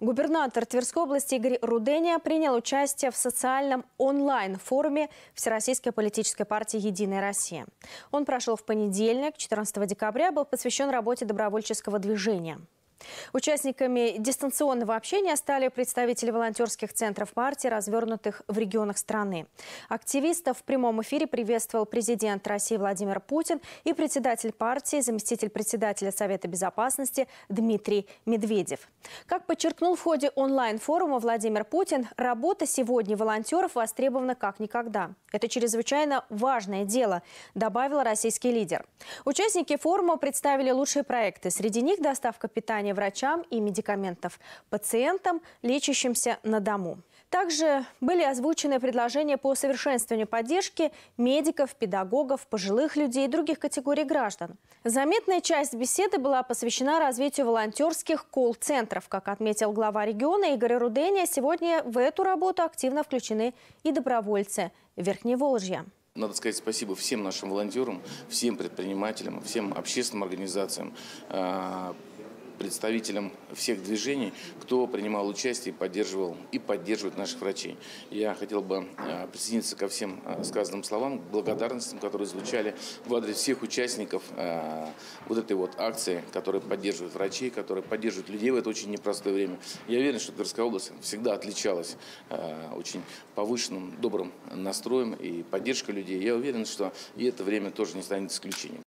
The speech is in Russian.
Губернатор Тверской области Игорь Руденя принял участие в социальном онлайн-форуме Всероссийской политической партии «Единая Россия». Он прошел в понедельник, 14 декабря, был посвящен работе добровольческого движения. Участниками дистанционного общения стали представители волонтерских центров партии, развернутых в регионах страны. Активистов в прямом эфире приветствовал президент России Владимир Путин и председатель партии, заместитель председателя Совета Безопасности Дмитрий Медведев. Как подчеркнул в ходе онлайн-форума Владимир Путин, работа сегодня волонтеров востребована как никогда. Это чрезвычайно важное дело, добавил российский лидер. Участники форума представили лучшие проекты. Среди них доставка питания страхования врачам и медикаментов пациентам, лечащимся на дому. Также были озвучены предложения по совершенствованию поддержки медиков, педагогов, пожилых людей и других категорий граждан. Заметная часть беседы была посвящена развитию волонтерских колл-центров. Как отметил глава региона Игорь Руденя. сегодня в эту работу активно включены и добровольцы Верхневолжья. Надо сказать спасибо всем нашим волонтерам, всем предпринимателям, всем общественным организациям, а, представителям всех движений, кто принимал участие и поддерживал и поддерживает наших врачей. Я хотел бы э, присоединиться ко всем э, сказанным словам, благодарностям, которые звучали в адрес всех участников э, вот этой вот акции, которые поддерживают врачей, которые поддерживают людей в это очень непростое время. Я уверен, что Тверская область всегда отличалась очень повышенным добрым настроем и поддержкой людей. Я уверен, что и это время тоже не станет исключением.